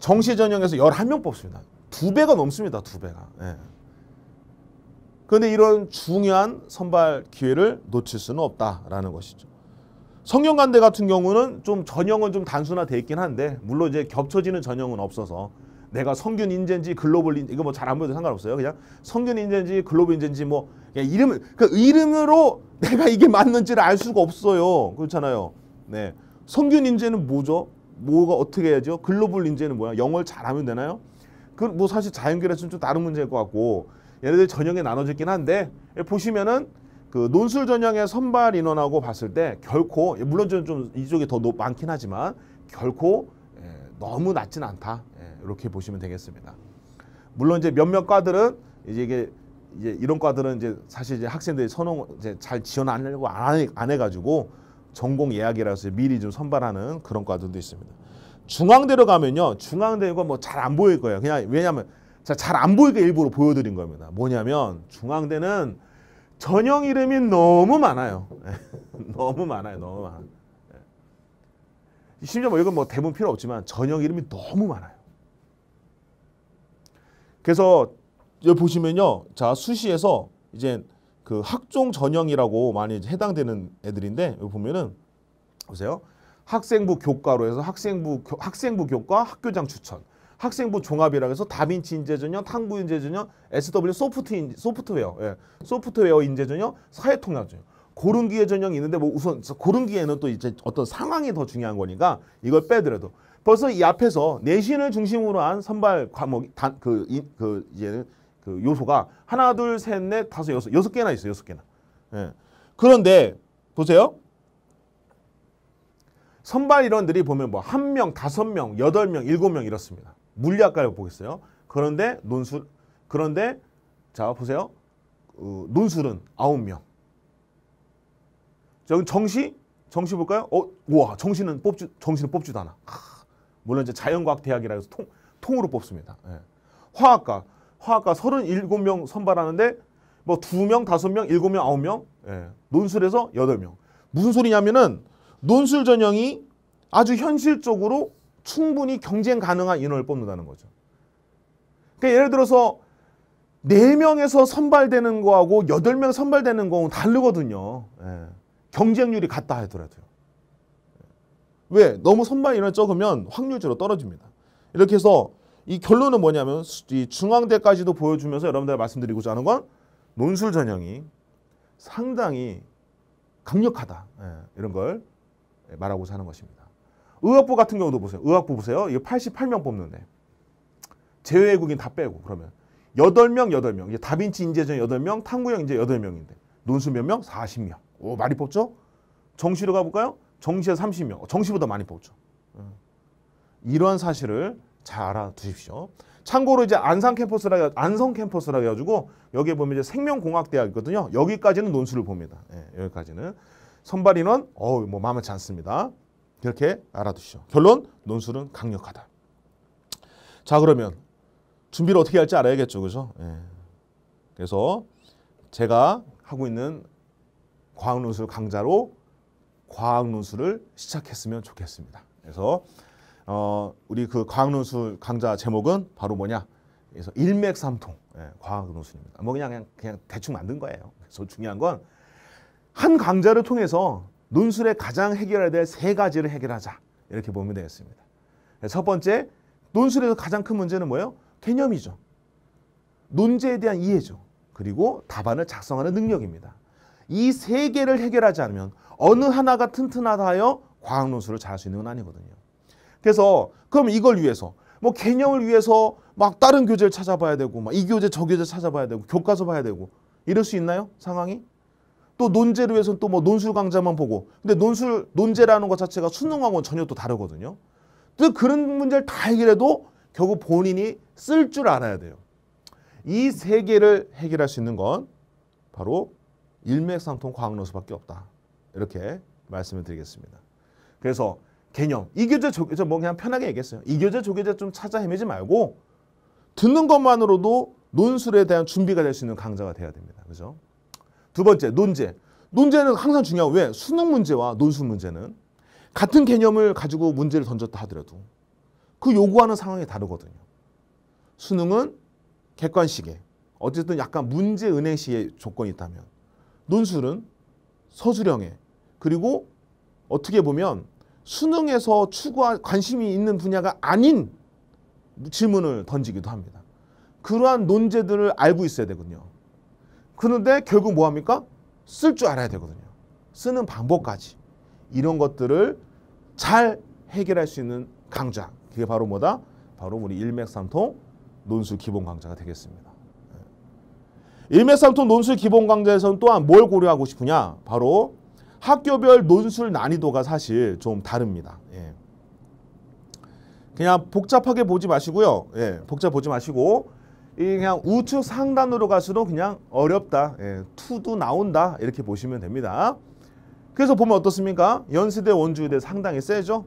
정시 전형에서 11명 뽑습니다. 두 배가 넘습니다. 두 배가. 예. 그런데 이런 중요한 선발 기회를 놓칠 수는 없다라는 것이죠. 성형관대 같은 경우는 좀 전형은 좀 단순화돼 있긴 한데 물론 이제 겹쳐지는 전형은 없어서 내가 성균 인재인지 글로벌 인재 이거 뭐 잘 안 보여도 상관없어요. 그냥 성균 인재인지 글로벌 인재인지 뭐 이름 그 이름으로 *laughs* 내가 이게 맞는지를 알 수가 없어요. 그렇잖아요. 네. 성균 인재는 뭐죠? 뭐가 어떻게 해야죠? 글로벌 인재는 뭐야? 영어를 잘하면 되나요? 그 뭐 사실 자연계라서좀 다른 문제일 것 같고 얘네들 전형에 나눠져 있긴 한데 보시면은 그 논술 전형의 선발 인원하고 봤을 때 결코 물론 좀, 이쪽이 더 높, 많긴 하지만 결코 예, 너무 낮진 않다 예, 이렇게 보시면 되겠습니다. 물론 이제 몇몇 과들은 이제 이게 이제 이런 과들은 이제 사실 이제 학생들이 선호 이제 잘 지원 안 하려고 안, 안 해가지고 전공 예약이라서 미리 좀 선발하는 그런 과들도 있습니다. 중앙대로 가면요, 중앙대가 뭐잘 안 보일 거예요. 그냥 왜냐하면 잘 안 보이게 일부러 보여드린 겁니다. 뭐냐면 중앙대는 전형 이름이 너무 많아요. 예. *laughs* 너무 많아요. 너무 많아. 예. 심지어 뭐 이건 뭐 대본 필요 없지만 전형 이름이 너무 많아요. 그래서 여기 보시면요. 자, 수시에서 이제 그 학종 전형이라고 많이 해당되는 애들인데 여기 보면은 보세요. 학생부 교과로 해서 학생부 학생부 교과 학교장 추천 학생부 종합이라 해서 다빈치 인재 전형, 탐구 인재 전형, SW 소프트 인, 소프트웨어, 예. 소프트웨어 인재 전형, 사회 통합 전형. 고른 기회 전형이 있는데 뭐 우선 고른 기회는 또 이제 어떤 상황이 더 중요한 거니까 이걸 빼더라도 벌써 이 앞에서 내신을 중심으로 한 선발 과목 단그 그, 그 이제는 그 요소가 하나 둘셋넷 다섯 여섯 여섯 개나 있어요 여섯 개나 예. 그런데 보세요 선발 일원들이 보면 뭐 한명 다섯 명 여덟 명 일곱 명 이렇습니다 물리학과라 보겠어요. 그런데 논술 그런데 자 보세요. 어, 논술은 아홉 명. 여기 정시 정시 볼까요? 어, 우와 정시는 뽑지 정시는 뽑지도 않아. 아, 물론 이제 자연과학 대학이라 해서 통 통으로 뽑습니다. 예. 화학과 화학과 서른일곱 명 선발하는데 뭐 두명 다섯 명 일곱 명 아홉 명 예. 논술에서 여덟 명 무슨 소리냐면은 논술 전형이 아주 현실적으로 충분히 경쟁 가능한 인원을 뽑는다는 거죠. 그러니까 예를 들어서 4명에서 선발되는 거하고 8명 선발되는 거는 다르거든요. 예. 경쟁률이 같다 하더라도요. 예. 왜? 너무 선발 인원 적으면 확률적으로 떨어집니다. 이렇게 해서 이 결론은 뭐냐면 이 중앙대까지도 보여주면서 여러분들 말씀드리고자 하는 건 논술 전형이 상당히 강력하다. 예. 이런 걸 말하고자 하는 것입니다. 의학부 같은 경우도 보세요. 의학부 보세요. 이거 88명 뽑는데. 제외국인다 빼고 그러면 8명, 8명. 이제 다빈치 인재전 8명, 탐구형 인재 8명인데. 논술 몇 명? 40명. 오, 많이 뽑죠? 정시로 가볼까요? 정시에 30명. 어, 정시보다 많이 뽑죠. 예. 이런 사실을 잘 알아두십시오. 참고로 이제 안산 캠퍼스라 안성 캠퍼스라 해가지고 여기에 보면 이제 생명공학대학 있거든요. 여기까지는 논술을 봅니다. 예, 여기까지는 선발 인원 어우 뭐 만만치 않습니다. 그렇게 알아두시죠. 결론 논술은 강력하다. 자 그러면 준비를 어떻게 할지 알아야겠죠. 그죠? 예. 그래서 제가 하고 있는 과학 논술 강좌로 과학 논술을 시작했으면 좋겠습니다. 그래서 어, 우리 그 과학 논술 강좌 제목은 바로 뭐냐? 그래서 일맥삼통 예, 과학 논술입니다. 뭐 그냥, 그냥 그냥 대충 만든 거예요. 그래서 중요한 건 한 강좌를 통해서 논술에 가장 해결해야 될 세 가지를 해결하자 이렇게 보면 되겠습니다. 네, 첫 번째 논술에서 가장 큰 문제는 뭐예요? 개념이죠. 논제에 대한 이해죠. 그리고 답안을 작성하는 능력입니다. 이 세 개를 해결하지 않으면 어느 하나가 튼튼하다 하여 과학 논술을 잘할 수 있는 건 아니거든요. 그래서 그럼 이걸 위해서 뭐 개념을 위해서 막 다른 교재를 찾아봐야 되고 막 이 교재 저 교재 찾아봐야 되고 교과서 봐야 되고 이럴 수 있나요? 상황이? 또 논제로 해서는 또 뭐 논술 강좌만 보고 근데 논술 논제라는 것 자체가 수능하고는 전혀 또 다르거든요. 또 그런 문제를 다 해결해도 결국 본인이 쓸 줄 알아야 돼요. 이 세 개를 해결할 수 있는 건 바로 일맥상통 과학론수밖에 없다. 이렇게 말씀을 드리겠습니다. 그래서 개념, 이교재, 조교재 뭐 그냥 편하게 얘기했어요. 이교재, 조교재 좀 찾아 헤매지 말고 듣는 것만으로도 논술에 대한 준비가 될 수 있는 강좌가 돼야 됩니다. 그죠? 두 번째 논제. 논제는 항상 중요하고 왜? 수능 문제와 논술 문제는 같은 개념을 가지고 문제를 던졌다 하더라도 그 요구하는 상황이 다르거든요. 수능은 객관식에 어쨌든 약간 문제 은행식의 조건이 있다면 논술은 서술형에 그리고 어떻게 보면 수능에서 추구한 관심이 있는 분야가 아닌 질문을 던지기도 합니다. 그러한 논제들을 알고 있어야 되거든요. 그런데 결국 뭐 합니까? 쓸 줄 알아야 되거든요. 쓰는 방법까지 이런 것들을 잘 해결할 수 있는 강좌. 그게 바로 뭐다? 바로 우리 일맥삼통 논술 기본 강좌가 되겠습니다. 예. 일맥삼통 논술 기본 강좌에서는 또한 뭘 고려하고 싶으냐? 바로 학교별 논술 난이도가 사실 좀 다릅니다. 예. 그냥 복잡하게 보지 마시고요. 예, 복잡 보지 마시고 이 그냥 우측 상단으로 갈수록 그냥 어렵다. 예, 투도 나온다. 이렇게 보시면 됩니다. 그래서 보면 어떻습니까? 연세대 원주대 상당히 세죠.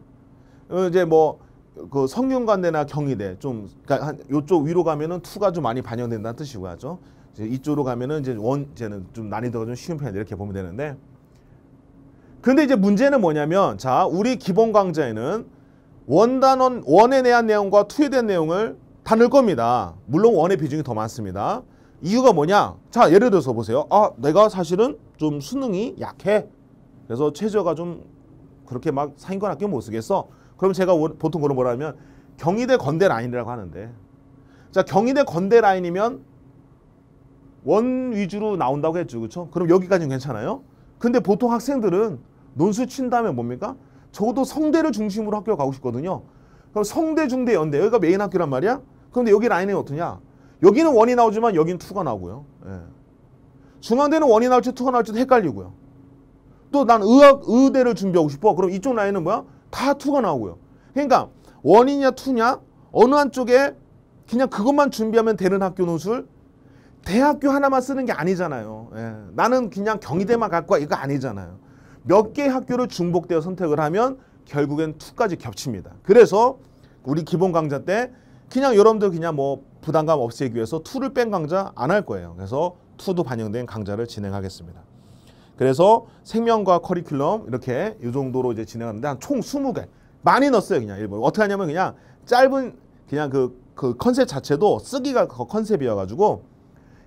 어, 이제 뭐 그 성균관대나 경희대 좀 그러니까 한 요쪽 위로 가면은 투가 좀 많이 반영된다는 뜻이고 하죠. 이제 이쪽으로 가면은 이제 원제는좀 난이도가 좀 쉬운 편이다 이렇게 보면 되는데. 근데 이제 문제는 뭐냐면 자, 우리 기본 강좌에는 원단원 원에 대한 내용과 투에 대한 내용을 다늘 겁니다. 물론 원의 비중이 더 많습니다. 이유가 뭐냐? 자, 예를 들어서 보세요. 아, 내가 사실은 좀 수능이 약해. 그래서 최저가 좀 그렇게 막 상위권 학교 못 쓰겠어. 그럼 제가 보통 그런 뭐라 하면 경희대 건대 라인이라고 하는데 자 경희대 건대 라인이면 원 위주로 나온다고 했죠 그렇죠 그럼 여기까지는 괜찮아요 근데 보통 학생들은 논술 친다면 뭡니까 적어도 성대를 중심으로 학교 가고 싶거든요 그럼 성대 중대 연대 여기가 메인 학교란 말이야 그런데 여기 라인은 어떠냐? 여기는 원이 나오지만 여기는 투가 나오고요. 예. 중앙대는 원이 나올지 투가 나올지도 헷갈리고요. 또 난 의학 의대를 준비하고 싶어. 그럼 이쪽 라인은 뭐야? 다 투가 나오고요. 그러니까 원이냐 투냐 어느 한쪽에 그냥 그것만 준비하면 되는 학교 노술 대학교 하나만 쓰는 게 아니잖아요. 예. 나는 그냥 경희대만 갈 거야 이거 아니잖아요. 몇 개 학교를 중복되어 선택을 하면 결국엔 투까지 겹칩니다. 그래서 우리 기본 강좌 때 그냥 여러분들 그냥 뭐 부담감 없애기 위해서 투를뺀 강좌 안 할 거예요. 그래서 투도 반영된 강좌를 진행하겠습니다. 그래서 생명과 커리큘럼 이렇게 이 정도로 이제 진행하는데 한 총 20개 많이 넣었어요. 그냥 일본 어떻게 하냐면 그냥 짧은 그냥 그, 그 컨셉 자체도 쓰기가 그 컨셉이어가지고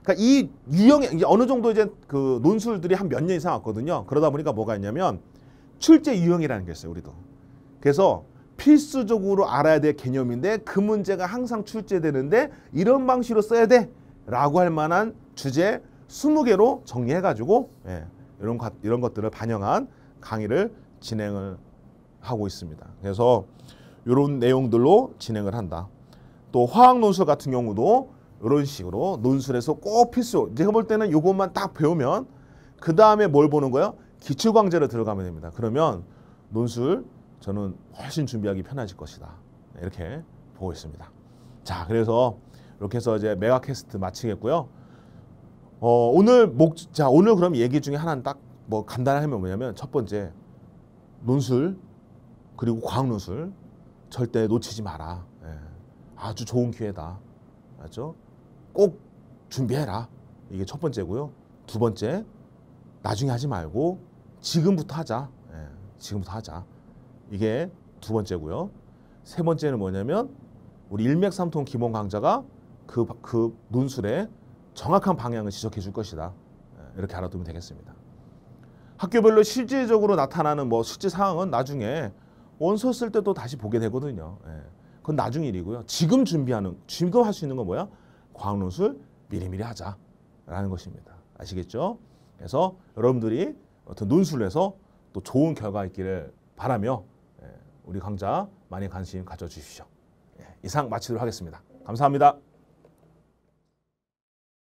그러니까 이 유형의 이제 어느 정도 이제 그 논술들이 한 몇 년 이상 왔거든요. 그러다 보니까 뭐가 있냐면 출제 유형이라는 게 있어요. 우리도 그래서 필수적으로 알아야 될 개념인데 그 문제가 항상 출제되는데 이런 방식으로 써야 돼 라고 할 만한 주제 20개로 정리해가지고 예, 이런, 것, 이런 것들을 반영한 강의를 진행을 하고 있습니다. 그래서 이런 내용들로 진행을 한다. 또 화학 논술 같은 경우도 이런 식으로 논술에서 꼭 필수. 제가 볼 때는 이것만 딱 배우면 그 다음에 뭘 보는 거예요? 기출강제로 들어가면 됩니다. 그러면 논술 저는 훨씬 준비하기 편하실 것이다. 네, 이렇게 보고 있습니다. 자, 그래서 이렇게 해서 이제 메가 캐스트 마치겠고요. 어, 오늘 목, 자, 오늘 그럼 얘기 중에 하나는 딱 뭐 간단하게 하면 뭐냐면 첫 번째, 논술, 그리고 과학 논술, 절대 놓치지 마라. 예, 아주 좋은 기회다. 맞죠? 꼭 준비해라. 이게 첫 번째고요. 두 번째, 나중에 하지 말고 지금부터 하자. 예, 지금부터 하자. 이게 두 번째고요. 세 번째는 뭐냐면 우리 일맥삼통 기본 강좌가 그, 그 논술의 정확한 방향을 지적해 줄 것이다. 예, 이렇게 알아두면 되겠습니다. 학교별로 실질적으로 나타나는 뭐 실제 상황은 나중에 원서 쓸때또 다시 보게 되거든요. 예. 그건 나중 일이고요. 지금 준비하는 지금 할 수 있는 건 뭐야? 과학논술 미리미리 하자라는 것입니다. 아시겠죠? 그래서 여러분들이 어떤 논술에서 또 좋은 결과 있기를 바라며 우리 강좌 많이 관심 가져주십시오. 예, 이상 마치도록 하겠습니다. 감사합니다.